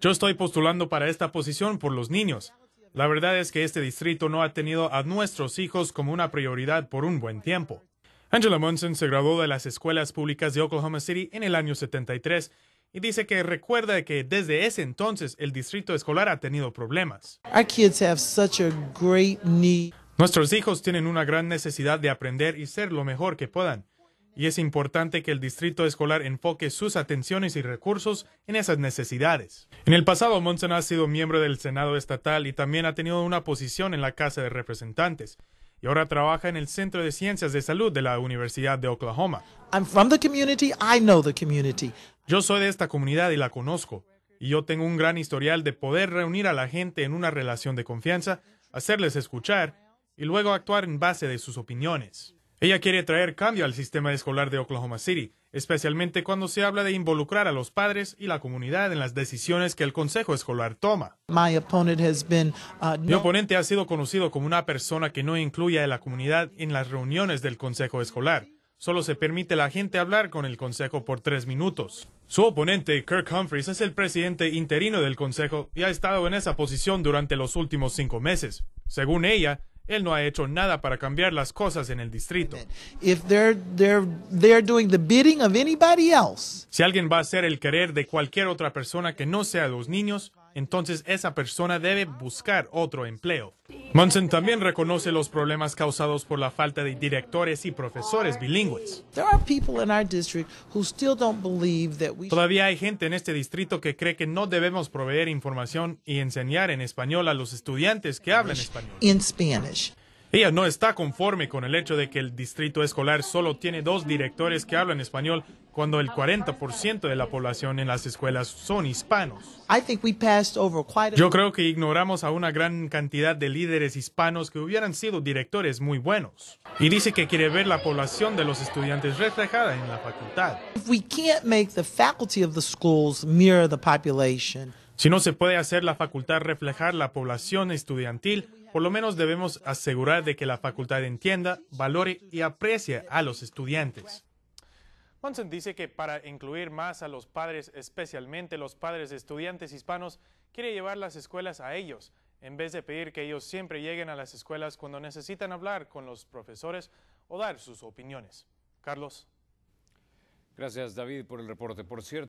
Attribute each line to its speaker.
Speaker 1: Yo estoy postulando para esta posición por los niños. La verdad es que este distrito no ha tenido a nuestros hijos como una prioridad por un buen tiempo. Angela Munson se graduó de las escuelas públicas de Oklahoma City en el año 73 y dice que recuerda que desde ese entonces el distrito escolar ha tenido problemas. Nuestros hijos tienen una gran necesidad de aprender y ser lo mejor que puedan y es importante que el distrito escolar enfoque sus atenciones y recursos en esas necesidades. En el pasado, Monson ha sido miembro del Senado estatal y también ha tenido una posición en la Casa de Representantes. Y ahora trabaja en el Centro de Ciencias de Salud de la Universidad de Oklahoma. Yo soy de esta comunidad y la conozco. Y yo tengo un gran historial de poder reunir a la gente en una relación de confianza, hacerles escuchar y luego actuar en base de sus opiniones. Ella quiere traer cambio al sistema escolar de Oklahoma City, especialmente cuando se habla de involucrar a los padres y la comunidad en las decisiones que el consejo escolar toma. Uh, Mi oponente ha sido conocido como una persona que no incluye a la comunidad en las reuniones del consejo escolar. Solo se permite a la gente hablar con el consejo por tres minutos. Su oponente, Kirk Humphries, es el presidente interino del consejo y ha estado en esa posición durante los últimos cinco meses. Según ella, él no ha hecho nada para cambiar las cosas en el distrito. Si alguien va a hacer el querer de cualquier otra persona que no sea los niños, entonces esa persona debe buscar otro empleo. Munson también reconoce los problemas causados por la falta de directores y profesores bilingües. Todavía hay gente en este distrito que cree que no debemos proveer información y enseñar en español a los estudiantes que hablan español. Ella no está conforme con el hecho de que el distrito escolar solo tiene dos directores que hablan español cuando el 40% de la población en las escuelas son hispanos. Yo creo que ignoramos a una gran cantidad de líderes hispanos que hubieran sido directores muy buenos. Y dice que quiere ver la población de los estudiantes reflejada en la facultad. Si no se puede hacer la facultad reflejar la población estudiantil, por lo menos debemos asegurar de que la facultad entienda, valore y aprecie a los estudiantes. Monson dice que para incluir más a los padres, especialmente los padres de estudiantes hispanos, quiere llevar las escuelas a ellos, en vez de pedir que ellos siempre lleguen a las escuelas cuando necesitan hablar con los profesores o dar sus opiniones. Carlos. Gracias, David, por el reporte. Por cierto,